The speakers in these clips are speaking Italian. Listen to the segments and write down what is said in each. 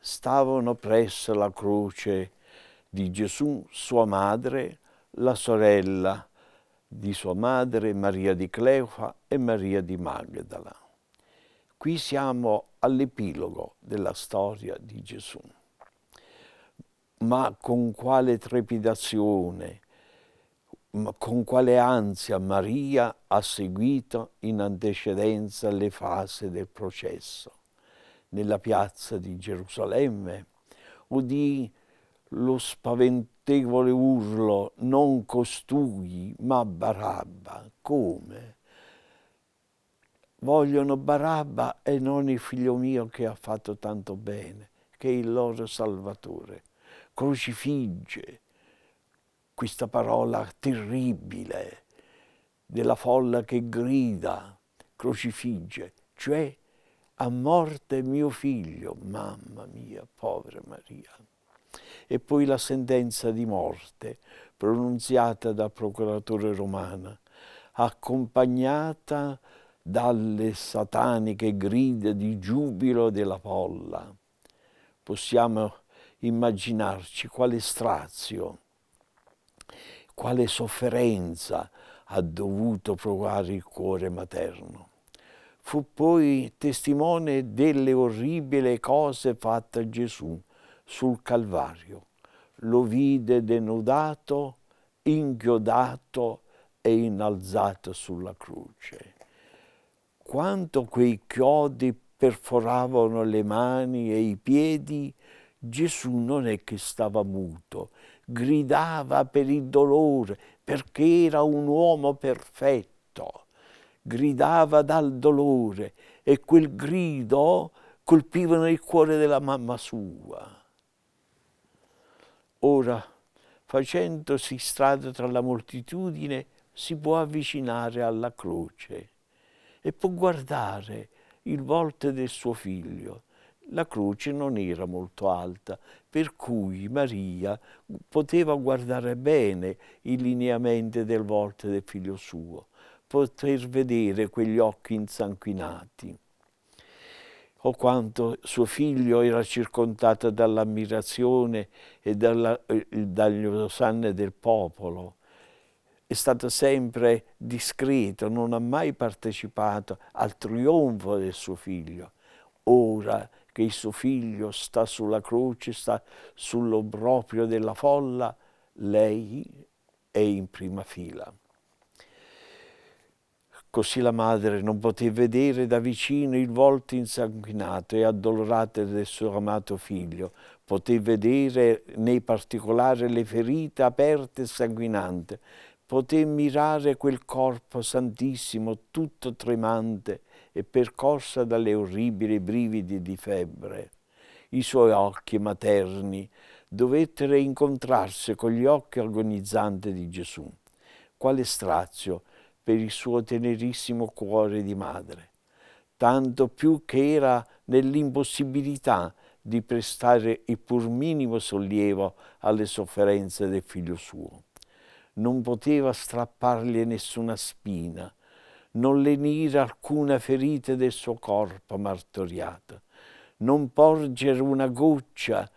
Stavano presso la croce di Gesù sua madre, la sorella di sua madre Maria di Cleofa e Maria di Magdala. Qui siamo all'epilogo della storia di Gesù. Ma con quale trepidazione, con quale ansia Maria ha seguito in antecedenza le fasi del processo nella piazza di Gerusalemme, udì lo spaventevole urlo non costui ma Barabba, come? Vogliono Barabba e non il figlio mio che ha fatto tanto bene, che è il loro salvatore. Crocifigge, questa parola terribile della folla che grida, crocifigge, cioè a morte mio figlio, mamma mia, povera Maria. E poi la sentenza di morte pronunziata dal procuratore romano, accompagnata dalle sataniche grida di giubilo della folla. Possiamo immaginarci quale strazio quale sofferenza ha dovuto provare il cuore materno. Fu poi testimone delle orribili cose fatte a Gesù sul Calvario. Lo vide denudato, inchiodato e innalzato sulla croce. Quanto quei chiodi perforavano le mani e i piedi, Gesù non è che stava muto, gridava per il dolore perché era un uomo perfetto, gridava dal dolore e quel grido colpiva il cuore della mamma sua. Ora, facendosi strada tra la moltitudine, si può avvicinare alla croce e può guardare il volto del suo figlio la croce non era molto alta, per cui Maria poteva guardare bene i lineamenti del volto del figlio suo, poter vedere quegli occhi insanguinati o quanto suo figlio era circondato dall'ammirazione e dalla, eh, dagli osanne del popolo. È stato sempre discreto, non ha mai partecipato al trionfo del suo figlio. Ora che il suo figlio sta sulla croce, sta sull'obbrobrio della folla, lei è in prima fila. Così la madre non poté vedere da vicino il volto insanguinato e addolorato del suo amato figlio, poté vedere nei particolari le ferite aperte e sanguinanti, poté mirare quel corpo santissimo tutto tremante e percossa dalle orribili brividi di febbre. I suoi occhi materni dovettero incontrarsi con gli occhi agonizzanti di Gesù, quale strazio per il suo tenerissimo cuore di madre, tanto più che era nell'impossibilità di prestare il pur minimo sollievo alle sofferenze del figlio suo. Non poteva strappargli nessuna spina, non lenire alcuna ferita del suo corpo martoriato, non porgere una goccia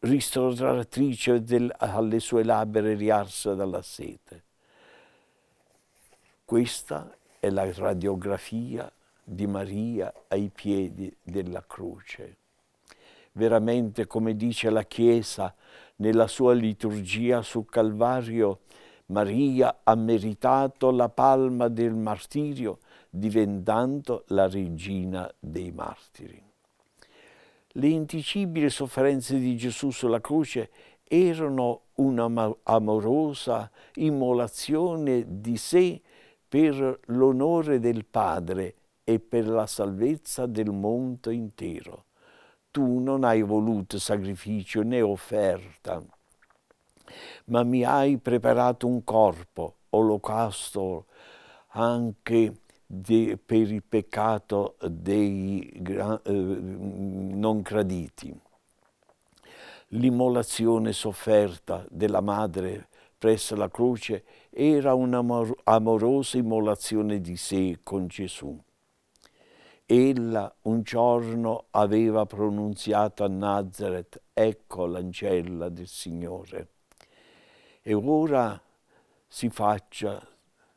ristoratrice del, alle sue labbra riarsa dalla sete. Questa è la radiografia di Maria ai piedi della croce. Veramente, come dice la Chiesa nella sua liturgia sul Calvario, Maria ha meritato la palma del martirio diventando la regina dei martiri. Le indicibili sofferenze di Gesù sulla croce erano un'amorosa immolazione di sé per l'onore del Padre e per la salvezza del mondo intero. Tu non hai voluto sacrificio né offerta, ma mi hai preparato un corpo, olocausto anche de, per il peccato dei eh, non crediti. L'immolazione sofferta della madre presso la croce era un'amorosa immolazione di sé con Gesù. Ella un giorno aveva pronunziato a Nazareth, ecco l'ancella del Signore e ora si faccia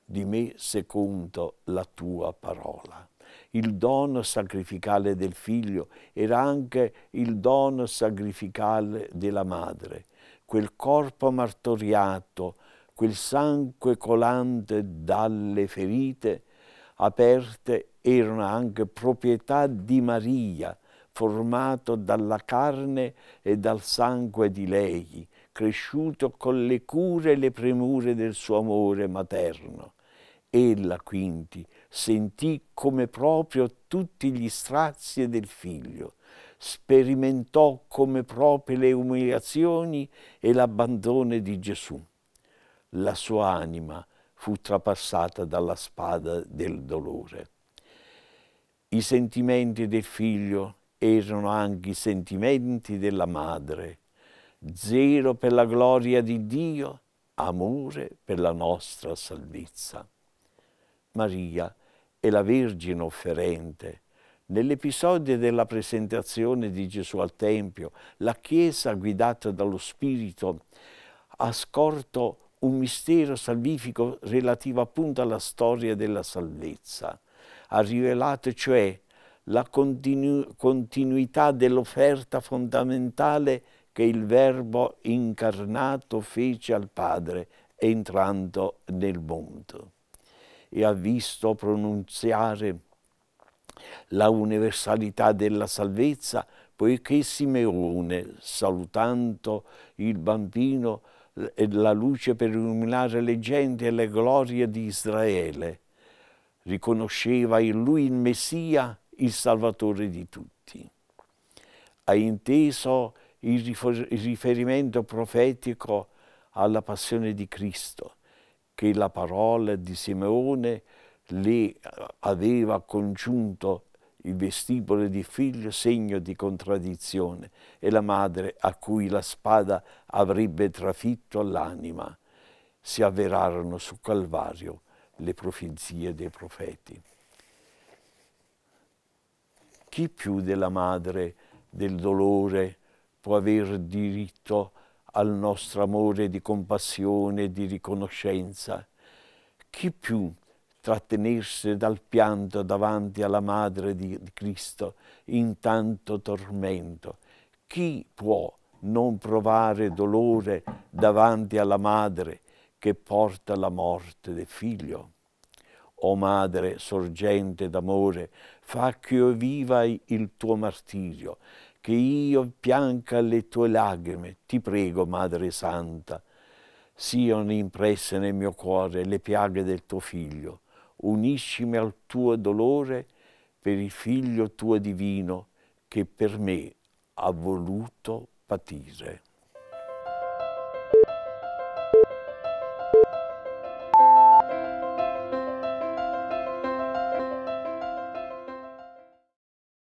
di me secondo la tua parola. Il dono sacrificale del figlio era anche il dono sacrificale della madre, quel corpo martoriato, quel sangue colante dalle ferite aperte erano anche proprietà di Maria, formato dalla carne e dal sangue di lei, cresciuto con le cure e le premure del suo amore materno. Ella quindi sentì come proprio tutti gli strazi del figlio, sperimentò come proprio le umiliazioni e l'abbandono di Gesù. La sua anima fu trapassata dalla spada del dolore. I sentimenti del figlio erano anche i sentimenti della madre, zero per la gloria di Dio, amore per la nostra salvezza. Maria è la Vergine offerente. Nell'episodio della presentazione di Gesù al Tempio, la Chiesa guidata dallo Spirito ha scorto un mistero salvifico relativo appunto alla storia della salvezza. Ha rivelato cioè la continu continuità dell'offerta fondamentale che il Verbo incarnato fece al Padre entrando nel mondo e ha visto pronunziare la universalità della salvezza poiché Simeone, salutando il bambino, e la luce per illuminare le genti e le glorie di Israele, riconosceva in lui il Messia, il Salvatore di tutti. Ha inteso il riferimento profetico alla passione di Cristo, che la parola di Simeone le aveva congiunto il vestibolo di figlio segno di contraddizione e la madre a cui la spada avrebbe trafitto l'anima. Si avverarono su Calvario le profezie dei profeti. Chi più della madre del dolore, può aver diritto al nostro amore di compassione e di riconoscenza. Chi più trattenersi dal pianto davanti alla Madre di, Cristo in tanto tormento? Chi può non provare dolore davanti alla Madre che porta la morte del figlio? O Madre sorgente d'amore, fa che io viva il tuo martirio che io pianca le tue lacrime, ti prego, Madre Santa, siano impresse nel mio cuore le piaghe del tuo Figlio, uniscimi al tuo dolore per il Figlio tuo divino che per me ha voluto patire.